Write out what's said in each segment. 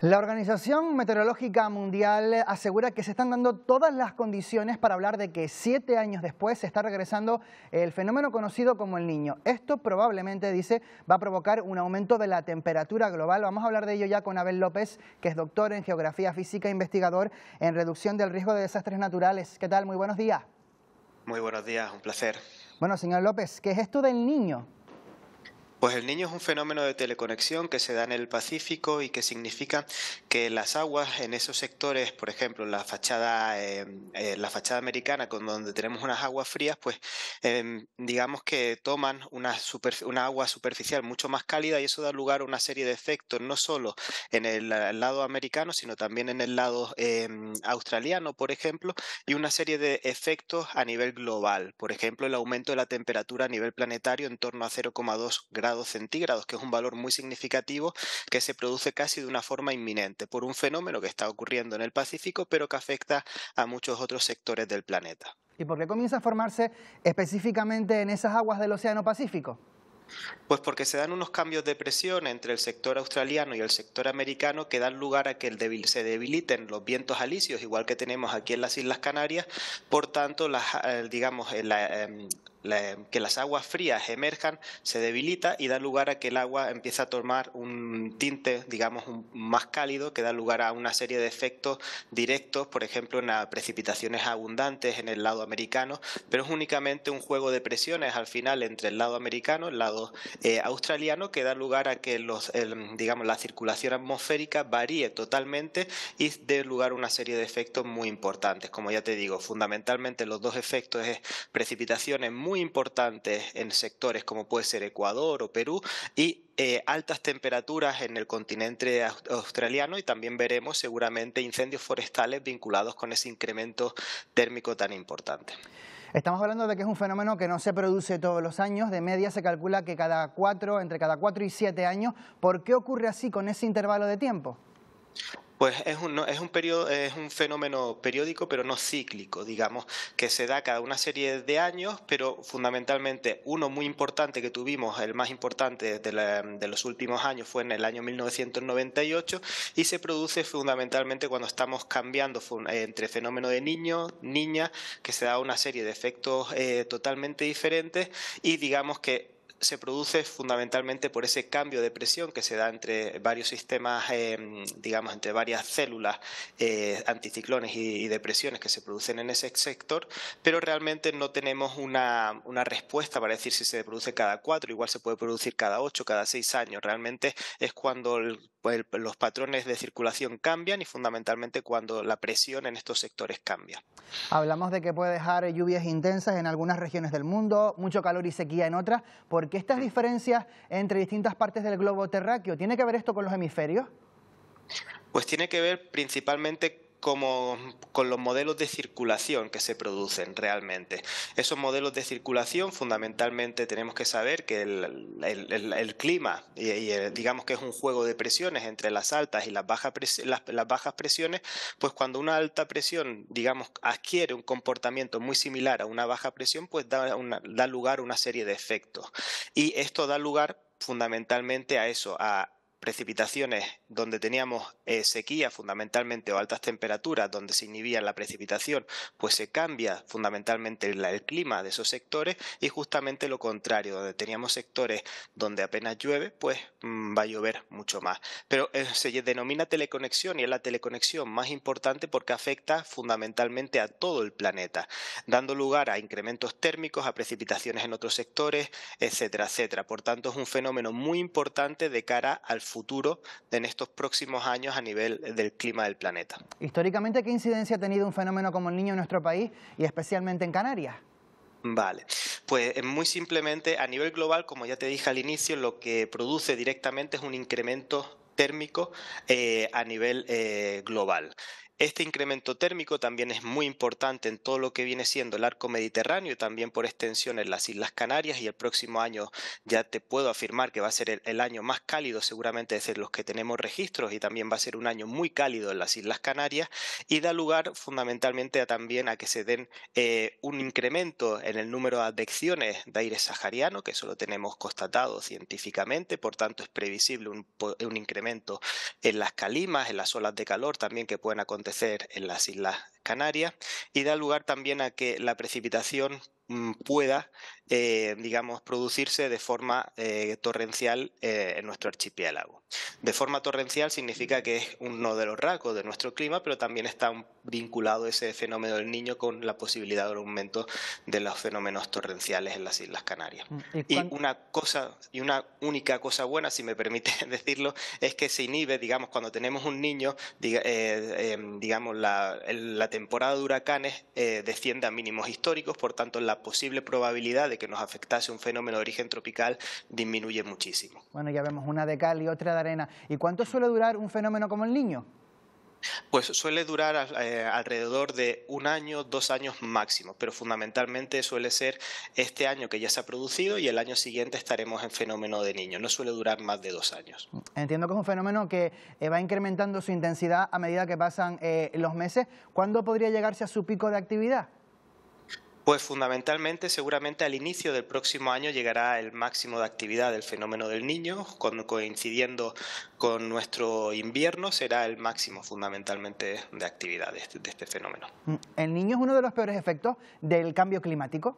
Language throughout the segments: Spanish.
La Organización Meteorológica Mundial asegura que se están dando todas las condiciones para hablar de que siete años después se está regresando el fenómeno conocido como el niño. Esto probablemente, dice, va a provocar un aumento de la temperatura global. Vamos a hablar de ello ya con Abel López, que es doctor en Geografía Física e investigador en reducción del riesgo de desastres naturales. ¿Qué tal? Muy buenos días. Muy buenos días, un placer. Bueno, señor López, ¿qué es esto del niño? Pues el niño es un fenómeno de teleconexión que se da en el Pacífico y que significa que las aguas en esos sectores, por ejemplo, la fachada, em, eh, la fachada americana, con donde tenemos unas aguas frías, pues em, digamos que toman una, agua superficial mucho más cálida y eso da lugar a una serie de efectos, no solo en el lado americano, sino también en el lado em, australiano, por ejemplo, y una serie de efectos a nivel global. Por ejemplo, el aumento de la temperatura a nivel planetario en torno a 0,2 grados grados centígrados, que es un valor muy significativo que se produce casi de una forma inminente por un fenómeno que está ocurriendo en el Pacífico, pero que afecta a muchos otros sectores del planeta. ¿Y por qué comienza a formarse específicamente en esas aguas del Océano Pacífico? Pues porque se dan unos cambios de presión entre el sector australiano y el sector americano que dan lugar a que el se debiliten los vientos alisios, igual que tenemos aquí en las Islas Canarias. Por tanto, eh, digamos, la, em, que las aguas frías emerjan, se debilita y da lugar a que el agua ...empieza a tomar un tinte, digamos, más cálido, que da lugar a una serie de efectos directos, por ejemplo, en las precipitaciones abundantes en el lado americano, pero es únicamente un juego de presiones al final entre el lado americano, y el lado eh, australiano, que da lugar a que los, digamos, la circulación atmosférica varíe totalmente y dé lugar a una serie de efectos muy importantes. Como ya te digo, fundamentalmente los dos efectos es precipitaciones muy importantes en sectores como puede ser Ecuador o Perú y eh, altas temperaturas en el continente australiano y también veremos seguramente incendios forestales vinculados con ese incremento térmico tan importante. Estamos hablando de que es un fenómeno que no se produce todos los años, de media se calcula que cada cuatro, entre cada cuatro y siete años. ¿Por qué ocurre así con ese intervalo de tiempo? Pues es un, es un, fenómeno periódico, pero no cíclico, digamos, que se da cada una serie de años, pero fundamentalmente uno muy importante que tuvimos, el más importante de, los últimos años, fue en el año 1998 y se produce fundamentalmente cuando estamos cambiando eh, entre fenómeno de niño, niña, que se da una serie de efectos eh, totalmente diferentes y digamos que se produce fundamentalmente por ese cambio de presión que se da entre varios sistemas, em, digamos, entre varias células eh, anticiclones y, depresiones que se producen en ese sector, pero realmente no tenemos una, respuesta para decir si se produce cada cuatro, igual se puede producir cada ocho, cada seis años. Realmente es cuando los patrones de circulación cambian y fundamentalmente cuando la presión en estos sectores cambia. Hablamos de que puede dejar lluvias intensas en algunas regiones del mundo, mucho calor y sequía en otras, qué estas diferencias entre distintas partes del globo terráqueo? ¿Tiene que ver esto con los hemisferios? Pues tiene que ver principalmente como con los modelos de circulación que se producen realmente. Esos modelos de circulación, fundamentalmente tenemos que saber que el, clima, y, eh, digamos que es un juego de presiones entre las altas y las bajas, presiones, pues cuando una alta presión, adquiere un comportamiento muy similar a una baja presión, pues da, da lugar a una serie de efectos. Y esto da lugar fundamentalmente a eso, a precipitaciones donde teníamos eh, sequía fundamentalmente o altas temperaturas donde se inhibía la precipitación, pues se cambia fundamentalmente el, clima de esos sectores y justamente lo contrario, donde teníamos sectores donde apenas llueve, pues mm, va a llover mucho más. Pero eh, se denomina teleconexión y es la teleconexión más importante porque afecta fundamentalmente a todo el planeta, dando lugar a incrementos térmicos, a precipitaciones en otros sectores, etcétera, etcétera. Por tanto, es un fenómeno muy importante de cara al futuro, en estos próximos años a nivel del clima del planeta. Históricamente, ¿qué incidencia ha tenido un fenómeno como el niño en nuestro país y especialmente en Canarias? Vale, pues eh, muy simplemente a nivel global, como ya te dije al inicio, lo que produce directamente es un incremento térmico eh, a nivel eh, global. Este incremento térmico también es muy importante en todo lo que viene siendo el arco mediterráneo y también por extensión en las Islas Canarias y el próximo año ya te puedo afirmar que va a ser el, año más cálido seguramente desde los que tenemos registros y también va a ser un año muy cálido en las Islas Canarias y da lugar fundamentalmente también a que se den eh, un incremento en el número de advecciones de aire sahariano que eso lo tenemos constatado científicamente, por tanto es previsible un, un incremento en las calimas, en las olas de calor también que pueden acontecer en las islas Canarias y da lugar también a que la precipitación mm, pueda, eh, digamos, producirse de forma eh, torrencial eh, en nuestro archipiélago. De forma torrencial significa que es uno de los rasgos de nuestro clima, pero también está vinculado ese fenómeno del niño con la posibilidad de un aumento de los fenómenos torrenciales en las Islas Canarias. Mm, ¿Y, una cosa, y una única cosa buena, si me permite decirlo, es que se inhibe, digamos, cuando tenemos un niño, em, digamos, la, la, temporada de huracanes eh, desciende a mínimos históricos, por tanto la posible probabilidad de que nos afectase un fenómeno de origen tropical disminuye muchísimo. Bueno, ya vemos una de cal y otra de arena. ¿Y cuánto suele durar un fenómeno como el niño? Pues suele durar eh, alrededor de un año, dos años máximo, pero fundamentalmente suele ser este año que ya se ha producido y el año siguiente estaremos en fenómeno de niño. No suele durar más de dos años. Entiendo que es un fenómeno que eh, va incrementando su intensidad a medida que pasan eh, los meses. ¿Cuándo podría llegarse a su pico de actividad? Pues fundamentalmente, seguramente al inicio del próximo año llegará el máximo de actividad del fenómeno del niño, coincidiendo con nuestro invierno, será el máximo fundamentalmente de actividad de este, fenómeno. ¿El niño es uno de los peores efectos del cambio climático?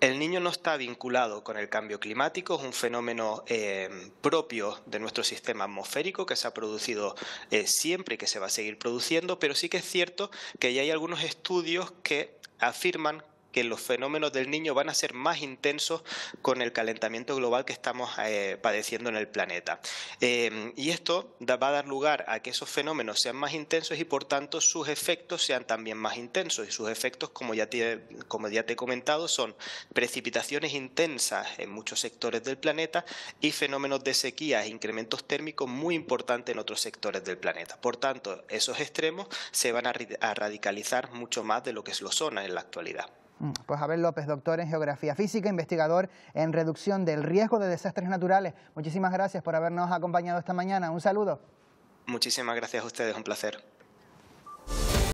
El niño no está vinculado con el cambio climático, es un fenómeno eh, propio de nuestro sistema atmosférico que se ha producido eh, siempre y que se va a seguir produciendo, pero sí que es cierto que ya hay algunos estudios que afirman que los fenómenos del niño van a ser más intensos con el calentamiento global que estamos eh, padeciendo en el planeta. Em, y esto va a dar lugar a que esos fenómenos sean más intensos y por tanto sus efectos sean también más intensos. Y sus efectos, como ya te, he comentado, son precipitaciones intensas en muchos sectores del planeta y fenómenos de sequía e incrementos térmicos muy importantes en otros sectores del planeta. Por tanto, esos extremos se van a, a radicalizar mucho más de lo que lo son en la actualidad. Mm, pues Abel López, doctor en Geografía Física, investigador en reducción del riesgo de desastres naturales. Muchísimas gracias por habernos acompañado esta mañana. Un saludo. Muchísimas gracias a ustedes, un placer.